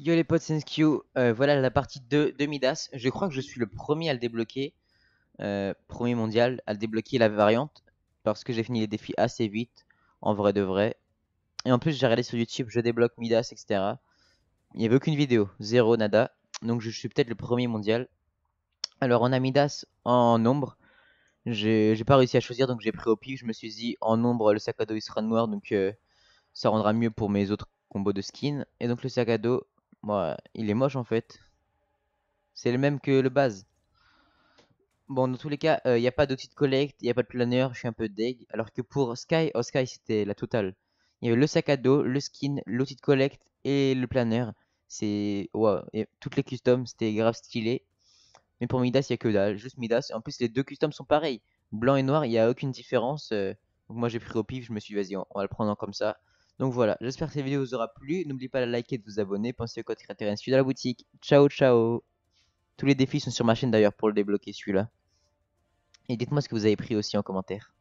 Yo les potes, euh, voilà la partie 2 de Midas. Je crois que je suis le premier à le débloquer, euh, premier mondial, à le débloquer la variante, parce que j'ai fini les défis assez vite, en vrai de vrai. Et en plus, j'ai regardé sur YouTube, je débloque Midas, etc. Il n'y avait aucune vidéo, zéro, nada. Donc je suis peut-être le premier mondial. Alors on a Midas en nombre. J'ai pas réussi à choisir, donc j'ai pris au pif. Je me suis dit, en nombre, le sac à dos il sera noir, donc euh, ça rendra mieux pour mes autres combos de skins. Et donc le sac à dos, bah, il est moche en fait. C'est le même que le base. Bon, dans tous les cas, il euh, n'y a pas d'outil de collecte, il n'y a pas de planeur, je suis un peu deg. Alors que pour Sky, oh Sky c'était la totale. Il y avait le sac à dos, le skin, l'outil de collecte et le planeur. C'est. Waouh. Toutes les customs, c'était grave stylé. Mais pour Midas, il n'y a que dalle. Juste Midas. En plus, les deux customs sont pareils. Blanc et noir, il n'y a aucune différence. Euh. Donc moi j'ai pris au pif, je me suis dit vas-y, on, va le prendre comme ça. Donc voilà, j'espère que cette vidéo vous aura plu. N'oubliez pas de liker et de vous abonner. Pensez au code créateur inscrit dans la boutique. Ciao, ciao. Tous les défis sont sur ma chaîne d'ailleurs pour le débloquer celui-là. Et dites-moi ce que vous avez pris aussi en commentaire.